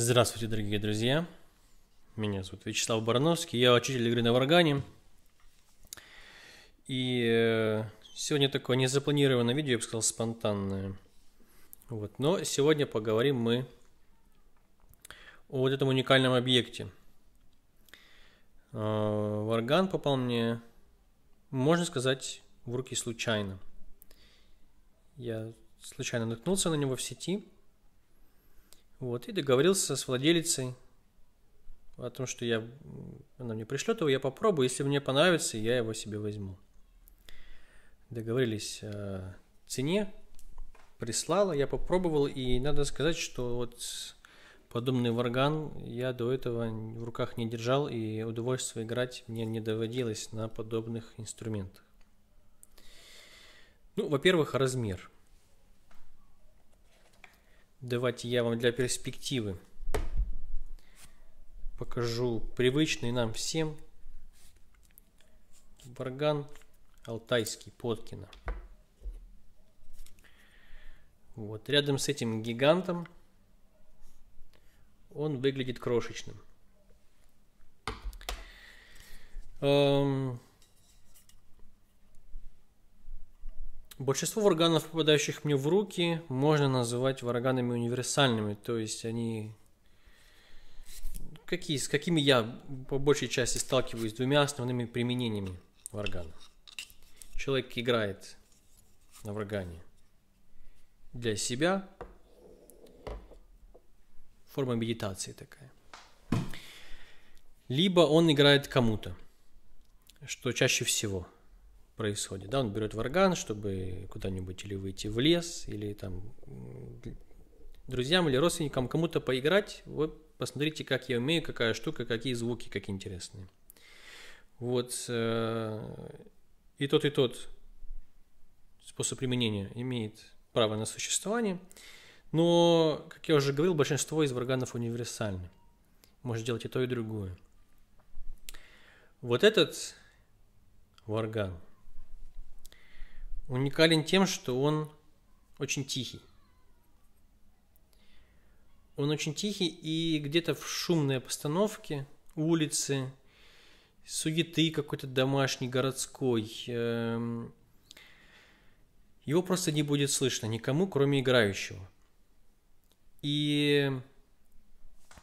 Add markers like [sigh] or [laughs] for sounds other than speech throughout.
Здравствуйте, дорогие друзья. Меня зовут Вячеслав Барановский. Я учитель игры на Варгане. И э, сегодня такое незапланированное видео, я бы сказал, спонтанное. Вот. Но сегодня поговорим мы о вот этом уникальном объекте. Э, варган попал мне, можно сказать, в руки случайно. Я случайно наткнулся на него в сети – вот, и договорился с владелицей о том, что я, она мне пришлет его, я попробую, если мне понравится, я его себе возьму. Договорились о цене, прислала, я попробовал, и надо сказать, что вот подобный варган я до этого в руках не держал, и удовольствие играть мне не доводилось на подобных инструментах. Ну, во-первых, размер – Давайте я вам для перспективы покажу привычный нам всем барган алтайский Поткина. Вот, рядом с этим гигантом он выглядит крошечным. Эм, Большинство варганов, попадающих мне в руки, можно называть варганами универсальными, то есть они какие, с какими я по большей части сталкиваюсь, с двумя основными применениями варгана. Человек играет на варгане для себя, форма медитации такая. Либо он играет кому-то, что чаще всего – происходит. Да, он берет в орган, чтобы куда-нибудь или выйти в лес, или там друзьям или родственникам кому-то поиграть. Вот посмотрите, как я умею, какая штука, какие звуки, как интересные. Вот э, и тот, и тот способ применения имеет право на существование, но, как я уже говорил, большинство из варганов универсальны. может делать и то, и другое. Вот этот варган – уникален тем, что он очень тихий. Он очень тихий и где-то в шумной обстановке, улицы, суеты какой-то домашний, городской. Эм, его просто не будет слышно никому, кроме играющего. И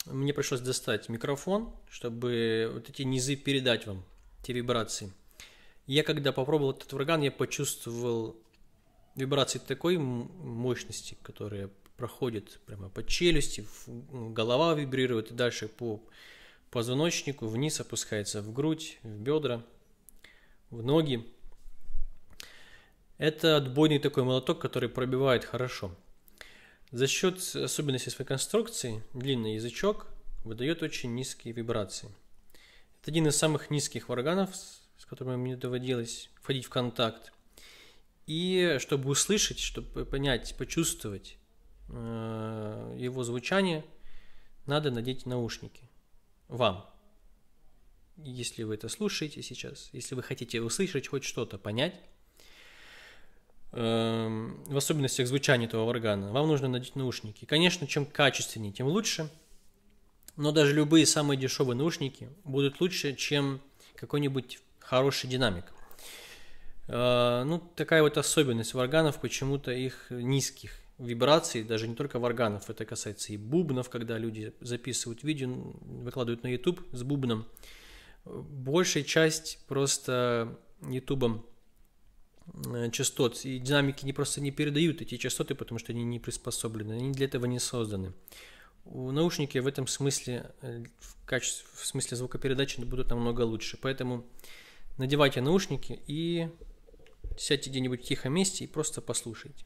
мне пришлось достать микрофон, чтобы вот эти низы передать вам, те вибрации – я когда попробовал этот ураган, я почувствовал вибрации такой мощности, которая проходит прямо по челюсти, ну, голова вибрирует и дальше по позвоночнику, вниз опускается в грудь, в бедра, в ноги. Это отбойный такой молоток, который пробивает хорошо. За счет особенностей своей конструкции, длинный язычок выдает очень низкие вибрации. Это один из самых низких ураганов с которыми мне доводилось входить в контакт. И чтобы услышать, чтобы понять, почувствовать э, его звучание, надо надеть наушники. Вам. Если вы это слушаете сейчас, если вы хотите услышать хоть что-то, понять, эм, в особенностях звучания этого органа, вам нужно надеть наушники. Конечно, чем качественнее, тем лучше. Но даже любые самые дешевые наушники будут лучше, чем какой-нибудь хороший динамик. Э, ну, такая вот особенность варганов, почему-то их низких вибраций, даже не только варганов, это касается и бубнов, когда люди записывают видео, выкладывают на YouTube с бубном. Большая часть просто ютубом э, частот, и динамики не просто не передают эти частоты, потому что они не приспособлены, они для этого не созданы. У наушники в этом смысле, э, в, качестве, в смысле звукопередачи будут намного лучше, поэтому надевайте наушники и сядьте где-нибудь в тихом месте и просто послушайте.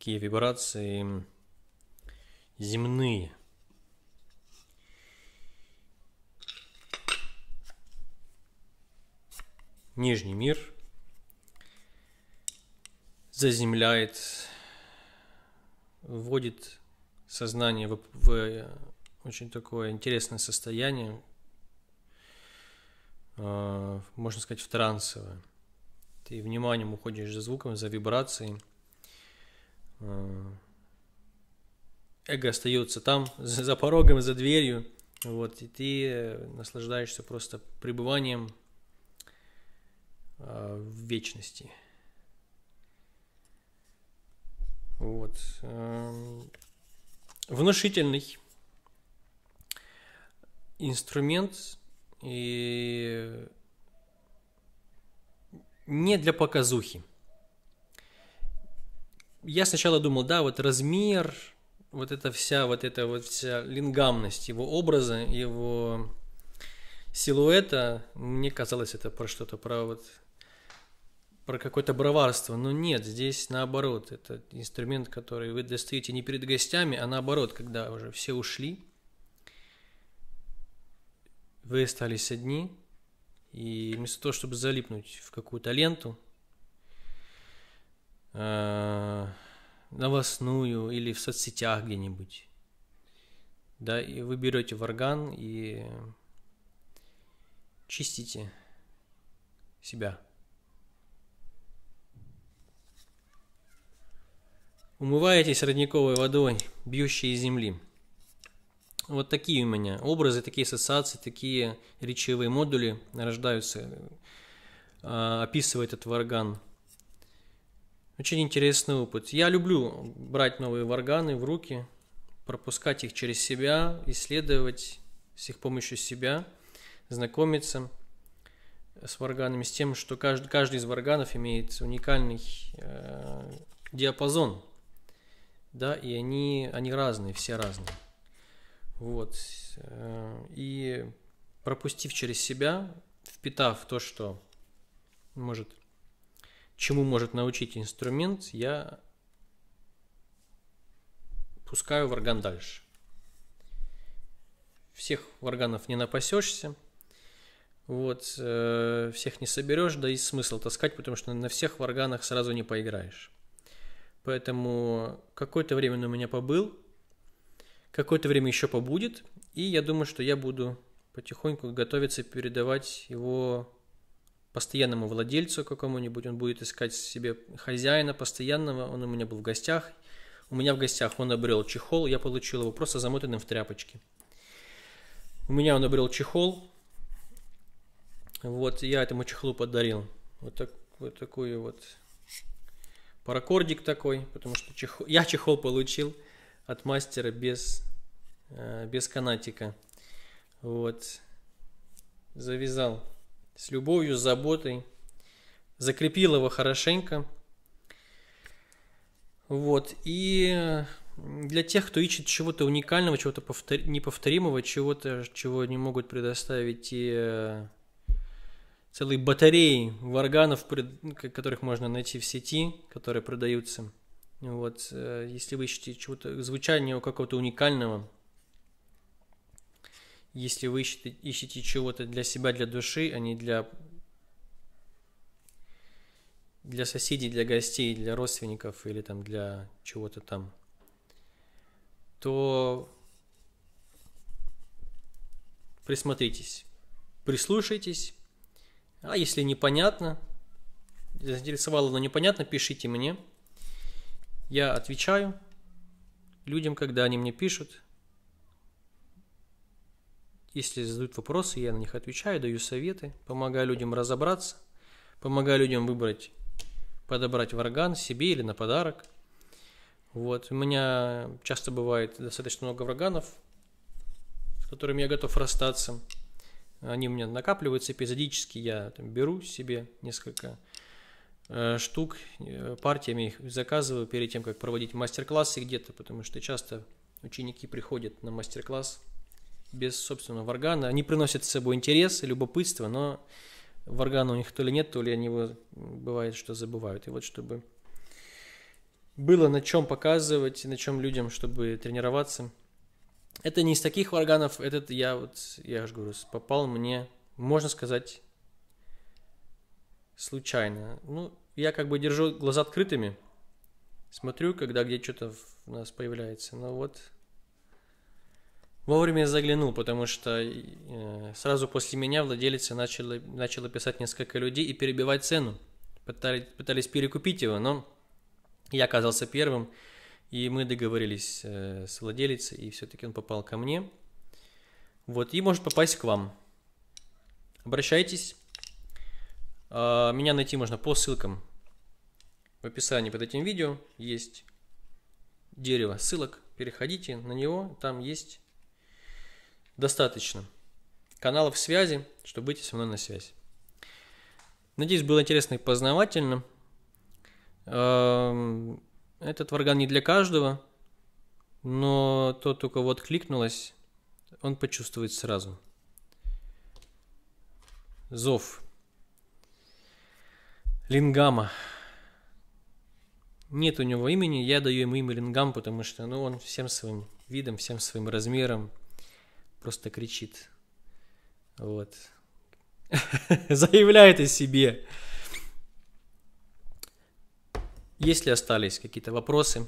такие вибрации земные. Нижний мир заземляет, вводит сознание в, в очень такое интересное состояние, э, можно сказать, в трансовое. Ты вниманием уходишь за звуком, за вибрацией – Э, эго остается там, [laughs] за порогом, за дверью, вот, и ты э, наслаждаешься просто пребыванием а, в вечности. Вот. Эм, внушительный инструмент и не для показухи я сначала думал, да, вот размер, вот эта вся, вот эта вот вся лингамность его образа, его силуэта, мне казалось это про что-то, про вот про какое-то броварство, но нет, здесь наоборот, это инструмент, который вы достаете не перед гостями, а наоборот, когда уже все ушли, вы остались одни, и вместо того, чтобы залипнуть в какую-то ленту, а, новостную или в соцсетях где-нибудь. Да, и вы берете орган и чистите себя. Умываетесь родниковой водой, бьющей из земли. Вот такие у меня образы, такие ассоциации, такие речевые модули рождаются, э, описывает этот варган. Очень интересный опыт. Я люблю брать новые варганы в руки, пропускать их через себя, исследовать с их помощью себя, знакомиться с варганами, с тем, что каждый, каждый из варганов имеет уникальный э, диапазон, да, и они, они разные, все разные. Вот. Э, и пропустив через себя, впитав то, что может чему может научить инструмент, я пускаю в орган дальше. Всех органов не напасешься, вот, э, всех не соберешь, да и смысл таскать, потому что на всех органах сразу не поиграешь. Поэтому какое-то время он у меня побыл, какое-то время еще побудет, и я думаю, что я буду потихоньку готовиться передавать его постоянному владельцу какому-нибудь, он будет искать себе хозяина постоянного, он у меня был в гостях, у меня в гостях он обрел чехол, я получил его просто замотанным в тряпочке. У меня он обрел чехол, вот я этому чехлу подарил вот, так, вот такой вот паракордик такой, потому что чехол, я чехол получил от мастера без, э, без канатика. Вот. Завязал с любовью, с заботой, закрепил его хорошенько. Вот, и для тех, кто ищет чего-то уникального, чего-то повтор... неповторимого, чего-то, чего не могут предоставить те э, целые батареи варганов, ну, которых можно найти в сети, которые продаются. Вот, э, если вы ищете чего-то звучание у какого-то уникального, если вы ищете, ищете чего-то для себя, для души, а не для, для соседей, для гостей, для родственников или там для чего-то там, то присмотритесь, прислушайтесь. А если непонятно, заинтересовало, но непонятно, пишите мне. Я отвечаю людям, когда они мне пишут – если задают вопросы, я на них отвечаю, даю советы, помогаю людям разобраться, помогаю людям выбрать, подобрать варган себе или на подарок. Вот. У меня часто бывает достаточно много враганов, с которыми я готов расстаться. Они у меня накапливаются эпизодически, я там, беру себе несколько э, штук, э, партиями их заказываю перед тем, как проводить мастер-классы где-то, потому что часто ученики приходят на мастер-класс – без собственного варгана. Они приносят с собой интересы, любопытство, но варгана у них то ли нет, то ли они его бывает, что забывают. И вот чтобы было на чем показывать, на чем людям, чтобы тренироваться. Это не из таких варганов, этот я вот, я же говорю, попал мне, можно сказать, случайно. Ну, я как бы держу глаза открытыми, смотрю, когда где что-то у нас появляется. Но вот вовремя заглянул, потому что э, сразу после меня владелица начала, начала писать несколько людей и перебивать цену. Пытались, пытались перекупить его, но я оказался первым, и мы договорились э, с владелицей, и все-таки он попал ко мне. Вот, и может попасть к вам. Обращайтесь. А, меня найти можно по ссылкам в описании под этим видео. Есть дерево ссылок. Переходите на него, там есть достаточно каналов связи, чтобы выйти со мной на связь. Надеюсь, было интересно и познавательно. Эм, этот варган не для каждого, но тот, у кого откликнулось, он почувствует сразу. Зов. Лингама. Нет у него имени, я даю ему имя Лингам, потому что ну, он всем своим видом, всем своим размером, просто кричит. Вот. [laughs] Заявляет о себе. Если остались какие-то вопросы,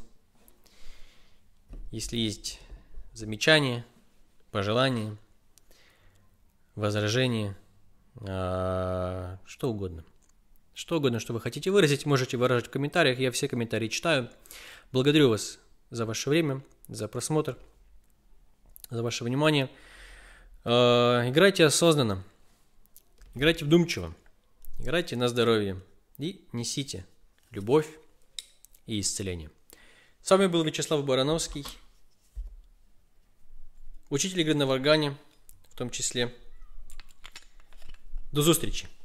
если есть замечания, пожелания, возражения, а, что угодно. Что угодно, что вы хотите выразить, можете выражать в комментариях. Я все комментарии читаю. Благодарю вас за ваше время, за просмотр за ваше внимание. Э, играйте осознанно, играйте вдумчиво, играйте на здоровье и несите любовь и исцеление. С вами был Вячеслав Барановский, учитель игры на варгане, в том числе. До встречи